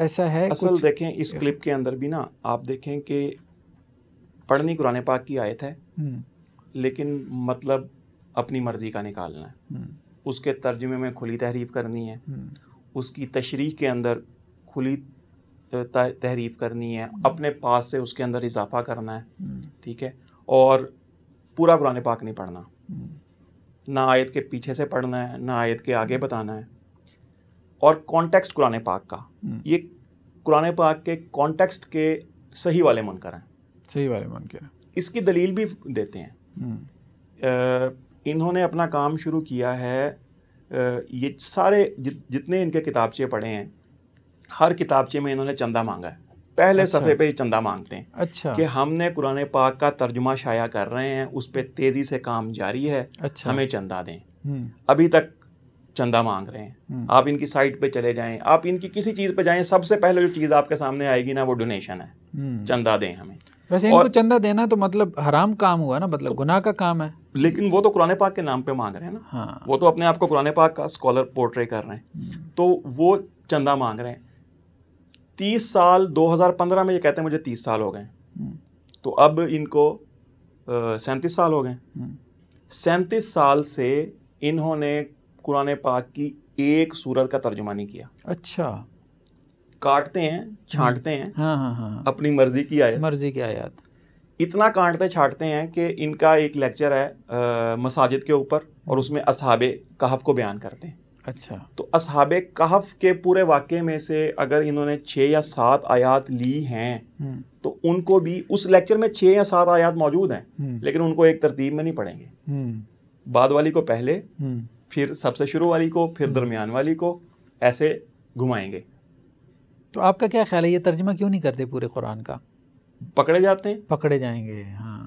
ऐसा है असल कुछ? देखें इस क्लिप के अंदर भी ना आप देखें कि पढ़नी कुरान पाक की आयत है हम्म। लेकिन मतलब अपनी मर्ज़ी का निकालना है हम्म। उसके तर्जमे में खुली तहरीफ करनी है हम्म। उसकी तशरी के अंदर खुली तहरीफ करनी है अपने पास से उसके अंदर इजाफा करना है ठीक है और पूरा कुरान पाक नहीं पढ़ना ना आयत के पीछे से पढ़ना है ना आयत के आगे बताना है और कॉन्टेक्स्ट कुरान पाक का हम्म। ये कुरान पाक के कॉन्टेक्स्ट के सही वाले मुनकर हैं सही वाले मुनकर इसकी दलील भी देते हैं हम्म। इन्होंने अपना काम शुरू किया है ये सारे जितने इनके किताबचे पढ़े हैं हर किताबचे में इन्होंने चंदा मांगा है पहले अच्छा। सफ़े पे ही चंदा मांगते हैं अच्छा कि हमने कुरान पाक का तर्जुमा शाया कर रहे हैं उस पर तेज़ी से काम जारी है अच्छा। हमें चंदा दें हम्म। अभी तक चंदा मांग रहे हैं हम्म। आप इनकी साइट पे चले जाएं आप इनकी किसी चीज़ पे जाएं सबसे पहले जो चीज़ आपके सामने आएगी ना वो डोनेशन है हम्म। चंदा दें हमें वैसे इनको चंदा देना तो मतलब हराम काम हुआ ना मतलब तो, गुनाह का काम है लेकिन वो तो कुरान पाक के नाम पे मांग रहे हैं ना हाँ। वो तो अपने आप को कुरान पाक का स्कॉलर पोर्ट्रे कर रहे हैं हम्म। तो वो चंदा मांग रहे हैं तीस साल 2015 में ये कहते हैं मुझे तीस साल हो गए तो अब इनको सैंतीस साल हो गए सैंतीस साल से इन्होंने कुरान पाक की एक सूरत का तर्जुमा नहीं किया अच्छा काटते हैं छांटते हैं हाँ, हाँ हाँ हाँ अपनी मर्जी की आयत मर्जी की आयत इतना काटते छाटते हैं कि इनका एक लेक्चर है मसाजिद के ऊपर और हम्म। उसमें असहाब कहफ को बयान करते हैं अच्छा तो असहाब कहफ के पूरे वाक्य में से अगर इन्होंने छः या सात आयात ली हैं हम्म। तो उनको भी उस लेक्चर में छः या सात आयात मौजूद हैं हम्म। लेकिन उनको एक तरतीब में नहीं पढ़ेंगे बाद वाली को पहले फिर सबसे शुरू वाली को फिर हम्म। दरमियान वाली को ऐसे घुमाएंगे तो आपका क्या ख्याल है ये तर्जमा क्यों नहीं करते पूरे कुरान का पकड़े जाते हैं पकड़े जाएंगे हाँ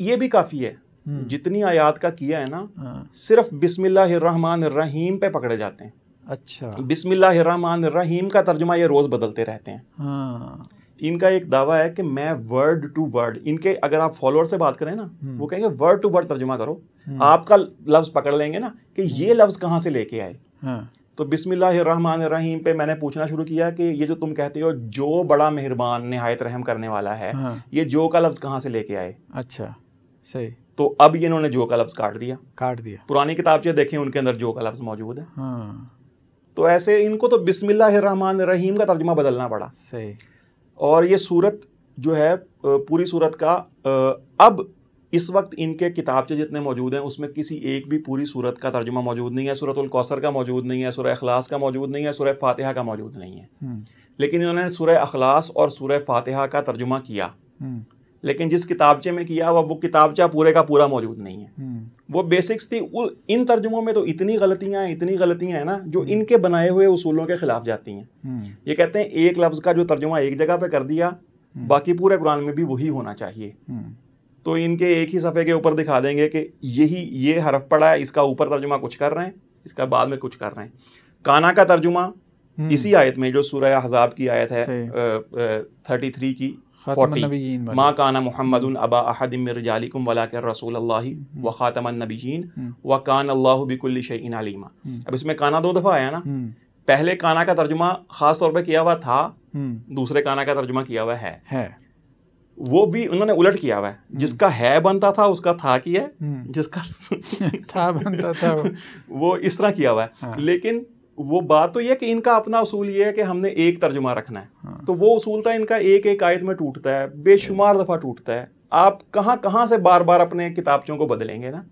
ये भी काफ़ी है हम्म। जितनी आयात का किया है ना हाँ। सिर्फ बिस्मिल्लाहमान रहीम पे पकड़े जाते हैं अच्छा बिस्मिल्लाहमान रहीम का तर्जमा ये रोज़ बदलते रहते हैं हाँ। इनका एक दावा है कि मैं वर्ड टू वर्ड इनके अगर आप फॉलोअर से बात करें ना हम्म। वो कहेंगे वर्ड टू वर्ड तर्जुमा करो हम्म। आपका लफ्ज पकड़ लेंगे ना कि ये हम्म। लफ्ज कहाँ से लेके आए हाँ। तो बिस्मिल्लाहमान रहीम पे मैंने पूछना शुरू किया कि ये जो तुम कहते हो जो बड़ा मेहरबान नहायत रहम करने वाला है हाँ। ये जो का लफ्ज कहाँ से लेके आए अच्छा सही तो अब ये इन्होंने जो का लफ्ज काट दिया काट दिया पुरानी किताबचें देखें उनके अंदर जो का लफ्ज मौजूद है हाँ। तो ऐसे इनको तो बिस्मिल्लाहमान रहीम का तर्जुमा बदलना पड़ा सही और ये सूरत जो है पूरी सूरत का अब इस वक्त इनके किताबचे जितने मौजूद हैं उसमें किसी एक भी पूरी सूरत का तर्जुमा मौजूद नहीं है सूरत कौसर का मौजूद नहीं है सुरह अखलास का मौजूद नहीं है सुरह फातिहा का मौजूद नहीं है हम्म। लेकिन इन्होंने सुरह अखलास और सुरह फातिहा का तर्जुमा किया हम्म। लेकिन जिस किताबचे में किया हुआ वो किताबचा पूरे का पूरा मौजूद नहीं है हम्म। वो बेसिक्स थी वो इन तर्जुमों में तो इतनी गलतियां इतनी गलतियां हैं ना जो हम्म। इनके बनाए हुए उसूलों के खिलाफ जाती हैं हम्म। ये कहते हैं एक लफ्ज़ का जो तर्जुमा एक जगह पे कर दिया बाकी पूरे कुरान में भी वही होना चाहिए तो इनके एक ही सफ़े के ऊपर दिखा देंगे कि यही ये हरफ पड़ा है इसका ऊपर तर्जुमा कुछ कर रहे हैं इसका बाद में कुछ कर रहे हैं काना का तर्जुमा इसी आयत में जो सूर्य हजाब की आयत है थर्टी थ्री की माँ काना मोहम्मद अबा अहदम रजालिकुम वलाक रसूल हम्म। व खातम नबीन हम्म। व कान अल्लाह बिकुल शन अलीमा हम्म। अब इसमें काना दो दफ़ा आया ना पहले काना का तर्जुमा ख़ास तौर पर किया हुआ था दूसरे काना का तर्जुमा किया हुआ है, वो भी उन्होंने उलट किया हुआ है जिसका है बनता था उसका था किया जिसका था बनता था वो, वो इस तरह किया हुआ है हाँ। लेकिन वो बात तो ये कि इनका अपना उसूल ये है कि हमने एक तर्जुमा रखना है हाँ। तो वो उसूल था इनका एक एक आयत में टूटता है बेशुमार दफ़ा टूटता है आप कहाँ कहाँ से बार बार अपने किताबचों को बदलेंगे ना